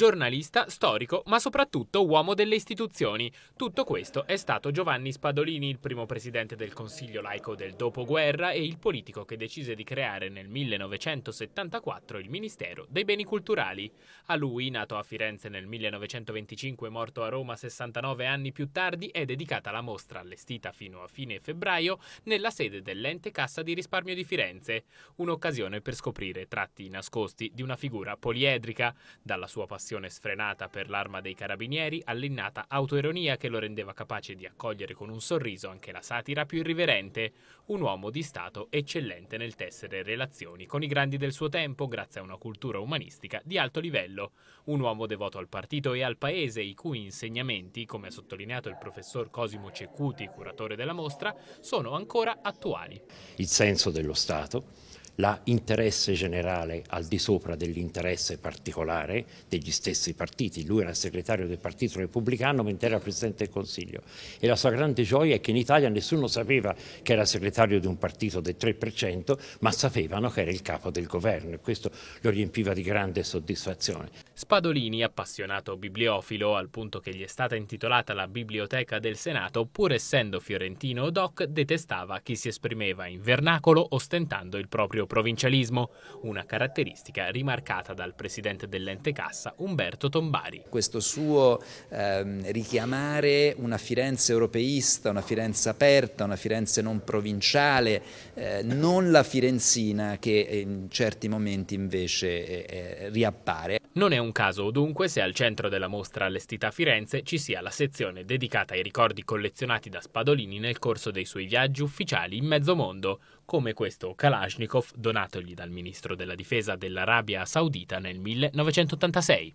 giornalista, storico, ma soprattutto uomo delle istituzioni. Tutto questo è stato Giovanni Spadolini, il primo presidente del Consiglio laico del dopoguerra e il politico che decise di creare nel 1974 il Ministero dei Beni Culturali. A lui, nato a Firenze nel 1925 e morto a Roma 69 anni più tardi, è dedicata la mostra allestita fino a fine febbraio nella sede dell'ente Cassa di Risparmio di Firenze. Un'occasione per scoprire tratti nascosti di una figura poliedrica, dalla sua passione ammirazione sfrenata per l'arma dei carabinieri all'innata autoironia che lo rendeva capace di accogliere con un sorriso anche la satira più irriverente, un uomo di Stato eccellente nel tessere relazioni con i grandi del suo tempo grazie a una cultura umanistica di alto livello, un uomo devoto al partito e al paese i cui insegnamenti, come ha sottolineato il professor Cosimo Cecuti, curatore della mostra, sono ancora attuali. Il senso dello Stato l'interesse generale al di sopra dell'interesse particolare degli stessi partiti. Lui era segretario del Partito Repubblicano mentre era Presidente del Consiglio e la sua grande gioia è che in Italia nessuno sapeva che era segretario di un partito del 3%, ma sapevano che era il capo del governo e questo lo riempiva di grande soddisfazione. Spadolini, appassionato bibliofilo, al punto che gli è stata intitolata la Biblioteca del Senato, pur essendo fiorentino doc, detestava chi si esprimeva in vernacolo ostentando il proprio provincialismo, una caratteristica rimarcata dal presidente dell'ente cassa Umberto Tombari. Questo suo ehm, richiamare una Firenze europeista, una Firenze aperta, una Firenze non provinciale, eh, non la firenzina che in certi momenti invece eh, eh riappare. Non è un caso dunque se al centro della mostra allestita a Firenze ci sia la sezione dedicata ai ricordi collezionati da Spadolini nel corso dei suoi viaggi ufficiali in mezzo mondo, come questo Kalashnikov donatogli dal ministro della difesa dell'Arabia Saudita nel 1986.